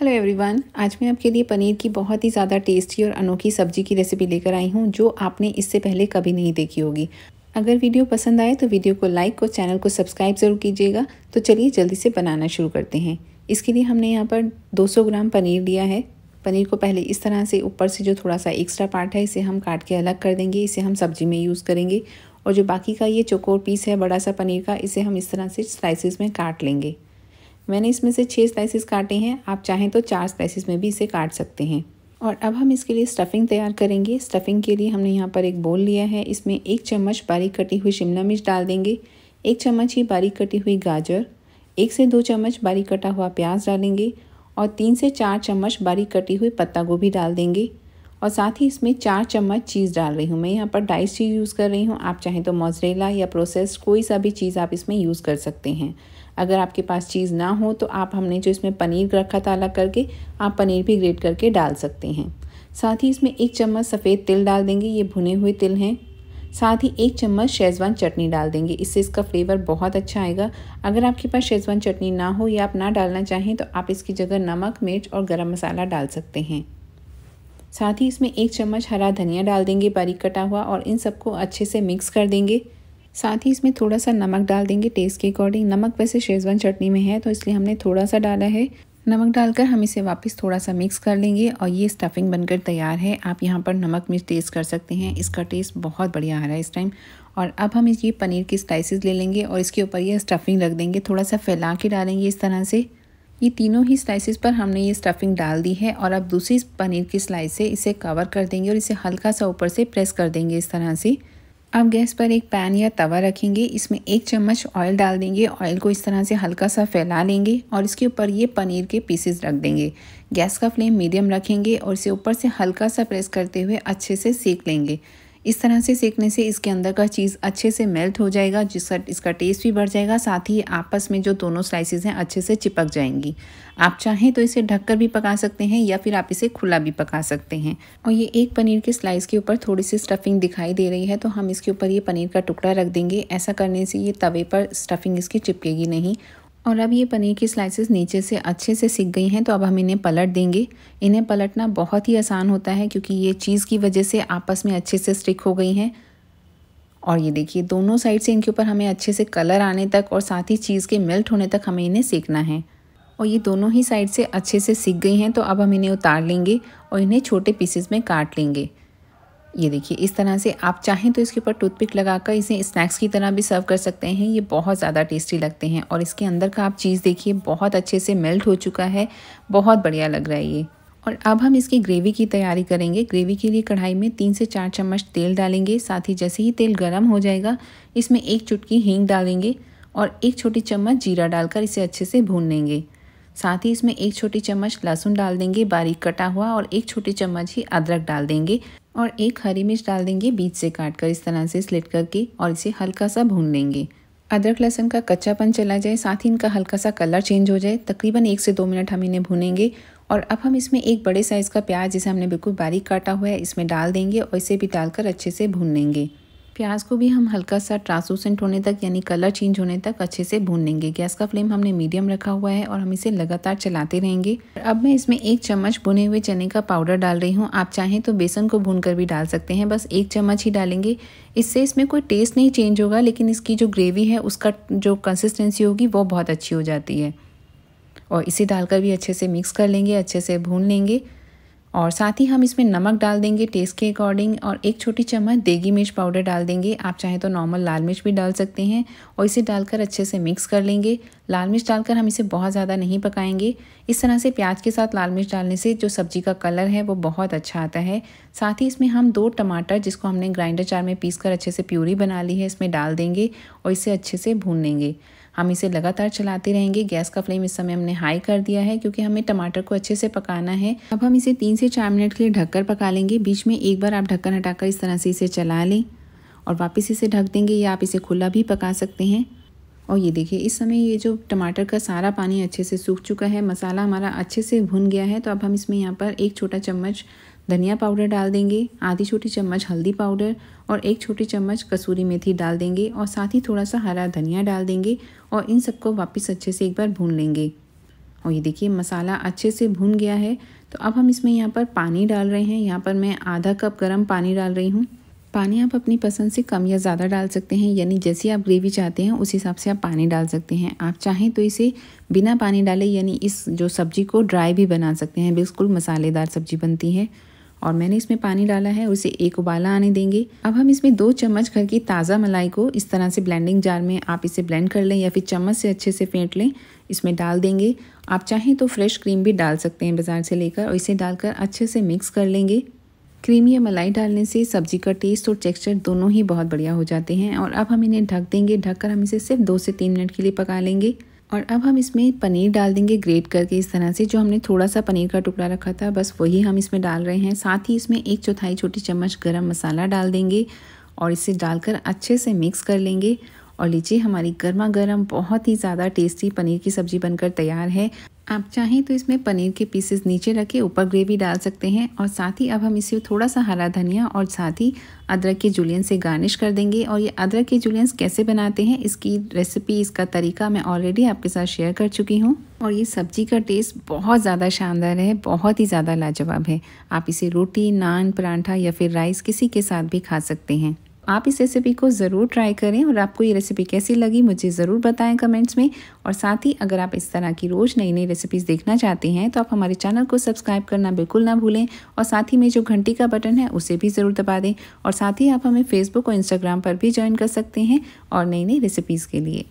hello everyone आज मैं आपके लिए पनीर की बहुत ही ज़्यादा टेस्टी और अनोखी सब्जी की रेसिपी लेकर आई हूँ जो आपने इससे पहले कभी नहीं देखी होगी अगर वीडियो पसंद आए तो वीडियो को लाइक और चैनल को सब्सक्राइब ज़रूर कीजिएगा तो चलिए जल्दी से बनाना शुरू करते हैं इसके लिए हमने यहाँ पर दो ग्राम पनीर लिया है पनीर को पहले इस तरह से ऊपर से जो थोड़ा सा एक्स्ट्रा पार्ट है इसे हम काट के अलग कर देंगे इसे हम सब्जी में यूज़ करेंगे और जो बाकी का ये चोकोर पीस है बड़ा सा पनीर का इसे हम इस तरह से स्लाइसिस में काट लेंगे मैंने इसमें से छः स्लाइसिस काटे हैं आप चाहें तो चार स्लाइसिस में भी इसे काट सकते हैं और अब हम इसके लिए स्टफ़िंग तैयार करेंगे स्टफ़िंग के लिए हमने यहाँ पर एक बोल लिया है इसमें एक चम्मच बारीक कटी हुई शिमला मिर्च डाल देंगे एक चम्मच ही बारीक कटी हुई गाजर एक से दो चम्मच बारीक कटा हुआ प्याज डालेंगे और तीन से चार चम्मच बारीक कटी हुई पत्ता गोभी डाल देंगे और साथ ही इसमें चार चम्मच चीज़ डाल रही हूँ मैं यहाँ पर डाइस चीज़ यूज़ कर रही हूँ आप चाहें तो मोजरेला या प्रोसेस्ड कोई सा भी चीज़ आप इसमें यूज़ कर सकते हैं अगर आपके पास चीज़ ना हो तो आप हमने जो इसमें पनीर रखा था अलग करके आप पनीर भी ग्रेट करके डाल सकते हैं साथ ही इसमें एक चम्मच सफ़ेद तिल डाल देंगे ये भुने हुए तिल हैं साथ ही एक चम्मच शेजवान चटनी डाल देंगे इससे इसका फ्लेवर बहुत अच्छा आएगा अगर आपके पास शेजवान चटनी ना हो या आप ना डालना चाहें तो आप इसकी जगह नमक मिर्च और गरम मसाला डाल सकते हैं साथ ही इसमें एक चम्मच हरा धनिया डाल देंगे बारीक कटा हुआ और इन सबको अच्छे से मिक्स कर देंगे साथ ही इसमें थोड़ा सा नमक डाल देंगे टेस्ट के अकॉर्डिंग नमक वैसे शेजवान चटनी में है तो इसलिए हमने थोड़ा सा डाला है नमक डालकर हम इसे वापस थोड़ा सा मिक्स कर लेंगे और ये स्टफिंग बनकर तैयार है आप यहाँ पर नमक मिर्च टेस्ट कर सकते हैं इसका टेस्ट बहुत बढ़िया आ रहा है इस टाइम और अब हम ये पनीर की स्लाइसिस ले लेंगे और इसके ऊपर ये स्टफिंग रख देंगे थोड़ा सा फैला के डालेंगे इस तरह से ये तीनों ही स्लाइसिस पर हमने ये स्टफिंग डाल दी है और अब दूसरी पनीर की स्लाइस से इसे कवर कर देंगे और इसे हल्का सा ऊपर से प्रेस कर देंगे इस तरह से आप गैस पर एक पैन या तवा रखेंगे इसमें एक चम्मच ऑयल डाल देंगे ऑयल को इस तरह से हल्का सा फैला लेंगे और इसके ऊपर ये पनीर के पीसेस रख देंगे गैस का फ्लेम मीडियम रखेंगे और इसे ऊपर से हल्का सा प्रेस करते हुए अच्छे से सेक लेंगे इस तरह से सेकने से इसके अंदर का चीज़ अच्छे से मेल्ट हो जाएगा जिसका इसका टेस्ट भी बढ़ जाएगा साथ ही आपस में जो दोनों स्लाइसेस हैं अच्छे से चिपक जाएंगी आप चाहें तो इसे ढककर भी पका सकते हैं या फिर आप इसे खुला भी पका सकते हैं और ये एक पनीर के स्लाइस के ऊपर थोड़ी सी स्टफिंग दिखाई दे रही है तो हम इसके ऊपर ये पनीर का टुकड़ा रख देंगे ऐसा करने से ये तवे पर स्टफिंग इसकी चिपकेगी नहीं और अब ये पनीर की स्लाइसेस नीचे से अच्छे से सीख गई हैं तो अब हम इन्हें पलट देंगे इन्हें पलटना बहुत ही आसान होता है क्योंकि ये चीज़ की वजह से आपस में अच्छे से स्टिक हो गई हैं और ये देखिए दोनों साइड से इनके ऊपर हमें अच्छे से कलर आने तक और साथ ही चीज़ के मेल्ट होने तक हमें इन्हें सीखना है और ये दोनों ही साइड से अच्छे से सीख गई हैं तो अब हम इन्हें उतार लेंगे और इन्हें छोटे पीसेस में काट लेंगे ये देखिए इस तरह से आप चाहें तो इसके ऊपर टूथपिक लगाकर इसे स्नैक्स की तरह भी सर्व कर सकते हैं ये बहुत ज़्यादा टेस्टी लगते हैं और इसके अंदर का आप चीज़ देखिए बहुत अच्छे से मेल्ट हो चुका है बहुत बढ़िया लग रहा है ये और अब हम इसकी ग्रेवी की तैयारी करेंगे ग्रेवी के लिए कढ़ाई में तीन से चार चम्मच तेल डालेंगे साथ ही जैसे ही तेल गर्म हो जाएगा इसमें एक चुटकी हींग डालेंगे और एक छोटी चम्मच जीरा डालकर इसे अच्छे से भून लेंगे साथ ही इसमें एक छोटी चम्मच लहसुन डाल देंगे बारीक कटा हुआ और एक छोटी चम्मच ही अदरक डाल देंगे और एक हरी मिर्च डाल देंगे बीच से काट कर इस तरह से स्लिट करके और इसे हल्का सा भून लेंगे अदरक लहसुन का कच्चापन चला जाए साथ ही इनका हल्का सा कलर चेंज हो जाए तकरीबन एक से दो मिनट हम इन्हें भूनेंगे और अब हम इसमें एक बड़े साइज़ का प्याज जिसे हमने बिल्कुल बारीक काटा हुआ है इसमें डाल देंगे और इसे भी डालकर अच्छे से भून लेंगे प्याज को भी हम हल्का सा ट्रांसलूसेंट होने तक यानी कलर चेंज होने तक अच्छे से भून लेंगे गैस का फ्लेम हमने मीडियम रखा हुआ है और हम इसे लगातार चलाते रहेंगे अब मैं इसमें एक चम्मच भुने हुए चने का पाउडर डाल रही हूँ आप चाहें तो बेसन को भून कर भी डाल सकते हैं बस एक चम्मच ही डालेंगे इससे इसमें कोई टेस्ट नहीं चेंज होगा लेकिन इसकी जो ग्रेवी है उसका जो कंसिस्टेंसी होगी वो बहुत अच्छी हो जाती है और इसे डालकर भी अच्छे से मिक्स कर लेंगे अच्छे से भून लेंगे और साथ ही हम इसमें नमक डाल देंगे टेस्ट के अकॉर्डिंग और एक छोटी चम्मच देगी मिर्च पाउडर डाल देंगे आप चाहें तो नॉर्मल लाल मिर्च भी डाल सकते हैं और इसे डालकर अच्छे से मिक्स कर लेंगे लाल मिर्च डालकर हम इसे बहुत ज़्यादा नहीं पकाएंगे इस तरह से प्याज के साथ लाल मिर्च डालने से जो सब्ज़ी का कलर है वो बहुत अच्छा आता है साथ ही इसमें हम दो टमाटर जिसको हमने ग्राइंडर चार में पीस कर अच्छे से प्यूरी बना ली है इसमें डाल देंगे और इसे अच्छे से भून लेंगे हम इसे लगातार चलाते रहेंगे गैस का फ्लेम इस समय हमने हाई कर दिया है क्योंकि हमें टमाटर को अच्छे से पकाना है अब हम इसे तीन से चार मिनट के लिए ढककर पका लेंगे बीच में एक बार आप ढक्कन हटाकर इस तरह से इसे चला लें और वापस इसे ढक देंगे या आप इसे खुला भी पका सकते हैं और ये देखिए इस समय ये जो टमाटर का सारा पानी अच्छे से सूख चुका है मसाला हमारा अच्छे से भुन गया है तो अब हम इसमें यहाँ पर एक छोटा चम्मच धनिया पाउडर डाल देंगे आधी छोटी चम्मच हल्दी पाउडर और एक छोटी चम्मच कसूरी मेथी डाल देंगे और साथ ही थोड़ा सा हरा धनिया डाल देंगे और इन सबको वापस अच्छे से एक बार भून लेंगे और ये देखिए मसाला अच्छे से भून गया है तो अब हम इसमें यहाँ पर पानी डाल रहे हैं यहाँ पर मैं आधा कप गर्म पानी डाल रही हूँ पानी आप अपनी पसंद से कम या ज़्यादा डाल सकते हैं यानी जैसी आप ग्रेवी चाहते हैं उस हिसाब से आप पानी डाल सकते हैं आप चाहें तो इसे बिना पानी डाले यानी इस जो सब्ज़ी को ड्राई भी बना सकते हैं बिल्कुल मसालेदार सब्ज़ी बनती है और मैंने इसमें पानी डाला है उसे एक उबाला आने देंगे अब हम इसमें दो चम्मच घर की ताज़ा मलाई को इस तरह से ब्लेंडिंग जार में आप इसे ब्लेंड कर लें या फिर चम्मच से अच्छे से फेंट लें इसमें डाल देंगे आप चाहें तो फ्रेश क्रीम भी डाल सकते हैं बाज़ार से लेकर और इसे डालकर अच्छे से मिक्स कर लेंगे क्रीम या मलाई डालने से सब्जी का टेस्ट और टेक्सचर दोनों ही बहुत बढ़िया हो जाते हैं और अब हम इन्हें ढक देंगे ढककर हम इसे सिर्फ दो से तीन मिनट के लिए पका लेंगे और अब हम इसमें पनीर डाल देंगे ग्रेट करके इस तरह से जो हमने थोड़ा सा पनीर का टुकड़ा रखा था बस वही हम इसमें डाल रहे हैं साथ ही इसमें एक चौथाई छोटी चम्मच गरम मसाला डाल देंगे और इसे डालकर अच्छे से मिक्स कर लेंगे और लीजिए हमारी गर्मा गर्म बहुत ही ज़्यादा टेस्टी पनीर की सब्ज़ी बनकर तैयार है आप चाहें तो इसमें पनीर के पीसेस नीचे रख के ऊपर ग्रेवी डाल सकते हैं और साथ ही अब हम इसे थोड़ा सा हरा धनिया और साथ ही अदरक के जुलियन से गार्निश कर देंगे और ये अदरक के जुलियंस कैसे बनाते हैं इसकी रेसिपी इसका तरीका मैं ऑलरेडी आपके साथ शेयर कर चुकी हूँ और ये सब्जी का टेस्ट बहुत ज़्यादा शानदार है बहुत ही ज़्यादा लाजवाब है आप इसे रोटी नान परांठा या फिर राइस किसी के साथ भी खा सकते हैं आप इस रेसिपी को ज़रूर ट्राई करें और आपको ये रेसिपी कैसी लगी मुझे ज़रूर बताएं कमेंट्स में और साथ ही अगर आप इस तरह की रोज़ नई नई रेसिपीज़ देखना चाहते हैं तो आप हमारे चैनल को सब्सक्राइब करना बिल्कुल ना भूलें और साथ ही में जो घंटी का बटन है उसे भी ज़रूर दबा दें और साथ ही आप हमें फेसबुक और इंस्टाग्राम पर भी ज्वाइन कर सकते हैं और नई नई रेसिपीज़ के लिए